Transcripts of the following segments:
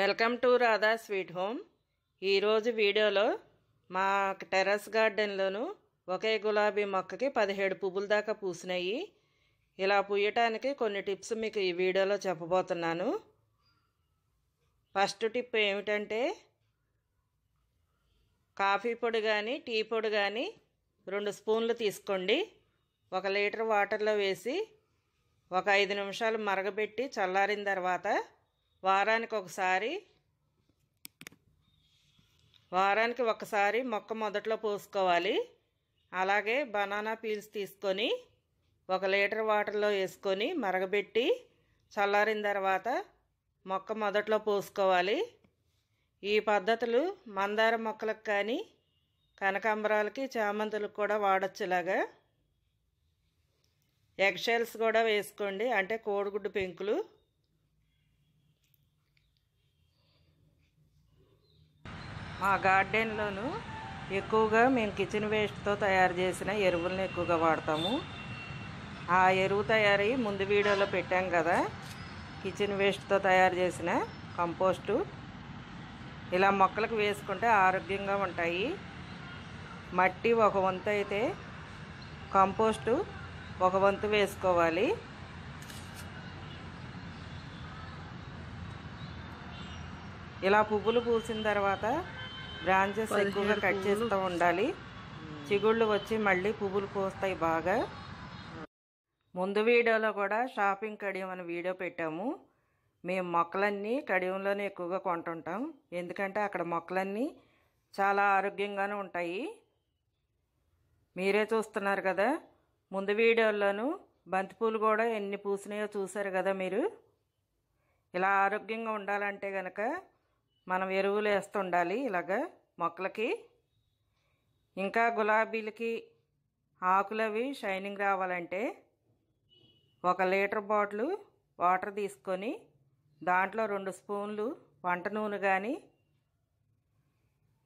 welcome to Radha sweet home ఈరోజు వీడియోలో మా టెర్రస్ గార్డెన్లోను ఒకే గులాబీ మొక్కకి పదిహేడు పువ్వుల దాకా పూసినాయి ఇలా పూయటానికి కొన్ని టిప్స్ మీకు ఈ వీడియోలో చెప్పబోతున్నాను ఫస్ట్ టిప్ ఏమిటంటే కాఫీ పొడి కానీ టీ పొడి కానీ రెండు స్పూన్లు తీసుకోండి ఒక లీటర్ వాటర్లో వేసి ఒక ఐదు నిమిషాలు మరగబెట్టి చల్లారిన తర్వాత వారానికి ఒకసారి వారానికి ఒకసారి మొక్క మొదట్లో పోసుకోవాలి అలాగే బనానా పీల్స్ తీసుకొని ఒక లీటర్ వాటర్లో వేసుకొని మరగబెట్టి చల్లారిన తర్వాత మొక్క మొదట్లో పోసుకోవాలి ఈ పద్ధతులు మందార మొక్కలకు కానీ కనకాంబరాలకి చామంతులకు కూడా వాడచ్చులాగా ఎగ్షెల్స్ కూడా వేసుకోండి అంటే కోడిగుడ్డు పెంకులు మా గార్డెన్లోను ఎక్కువగా మేము కిచెన్ వేస్ట్తో తయారు చేసిన ఎరువులను ఎక్కువగా వాడతాము ఆ ఎరువు తయారీ ముందు వీడియోలో పెట్టాం కదా కిచెన్ వేస్ట్తో తయారు చేసిన కంపోస్టు ఇలా మొక్కలకు వేసుకుంటే ఆరోగ్యంగా ఉంటాయి మట్టి ఒక వంతు అయితే కంపోస్టు ఒక వంతు వేసుకోవాలి ఇలా పువ్వులు పూసిన తర్వాత బ్రాంచెస్ ఎక్కువగా కట్ చేస్తూ ఉండాలి చిగుళ్ళు వచ్చి మళ్ళీ పువ్వులు పూస్తాయి బాగా ముందు వీడియోలో కూడా షాపింగ్ కడియం అని వీడియో పెట్టాము మేము మొక్కలన్నీ కడియంలోనే ఎక్కువగా కొంటుంటాం ఎందుకంటే అక్కడ మొక్కలన్నీ చాలా ఆరోగ్యంగానే ఉంటాయి మీరే చూస్తున్నారు కదా ముందు వీడియోల్లోనూ బంతిపూలు కూడా ఎన్ని పూసినాయో చూశారు కదా మీరు ఇలా ఆరోగ్యంగా ఉండాలంటే కనుక మనం ఎరువులు వేస్తుండాలి ఇలాగ మొక్కలకి ఇంకా గులాబీలకి ఆకులవి షైనింగ్ రావాలంటే ఒక లీటర్ బాటిల్ వాటర్ తీసుకొని దాంట్లో రెండు స్పూన్లు వంట నూనె కానీ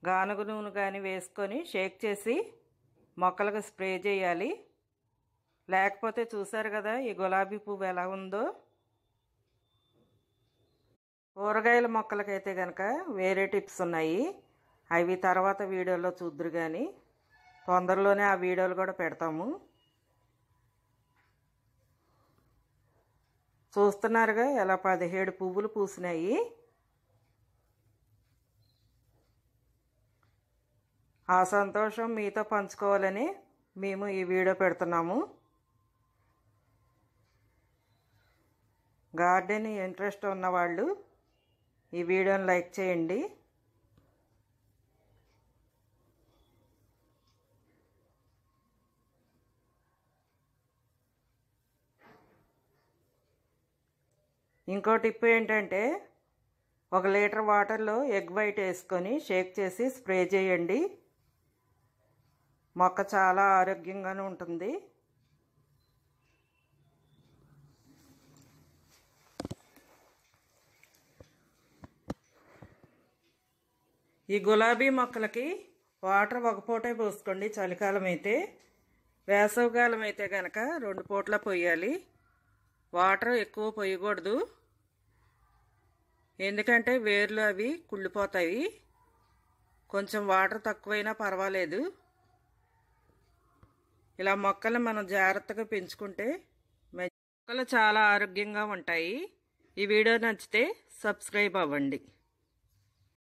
గానుగ నూనె కానీ వేసుకొని షేక్ చేసి మొక్కలకు స్ప్రే చేయాలి లేకపోతే చూసారు కదా ఈ గులాబీ పువ్వు ఎలా ఉందో కూరగాయల మొక్కలకైతే కనుక వేరే టిప్స్ ఉన్నాయి అవి తర్వాత వీడియోలో చూద్దరు కానీ తొందరలోనే ఆ వీడియోలు కూడా పెడతాము చూస్తున్నారుగా ఎలా పదిహేడు పువ్వులు పూసినాయి ఆ సంతోషం మీతో పంచుకోవాలని మేము ఈ వీడియో పెడుతున్నాము గార్డెన్ ఇంట్రెస్ట్ ఉన్నవాళ్ళు ఈ వీడియోని లైక్ చేయండి ఇంకో టిప్ ఏంటంటే ఒక లీటర్ వాటర్లో ఎగ్ వైట్ వేసుకొని షేక్ చేసి స్ప్రే చేయండి మొక్క చాలా ఆరోగ్యంగానే ఉంటుంది ఈ గులాబీ మొక్కలకి వాటర్ ఒక పూటే పోసుకోండి చలికాలం అయితే వేసవకాలం అయితే కనుక రెండు పూట్ల పోయాలి వాటర్ ఎక్కువ పోయకూడదు ఎందుకంటే వేర్లు అవి కుళ్ళిపోతాయి కొంచెం వాటర్ తక్కువైనా పర్వాలేదు ఇలా మొక్కలు మనం జాగ్రత్తగా పెంచుకుంటే మొక్కలు చాలా ఆరోగ్యంగా ఉంటాయి ఈ వీడియో నచ్చితే సబ్స్క్రైబ్ అవ్వండి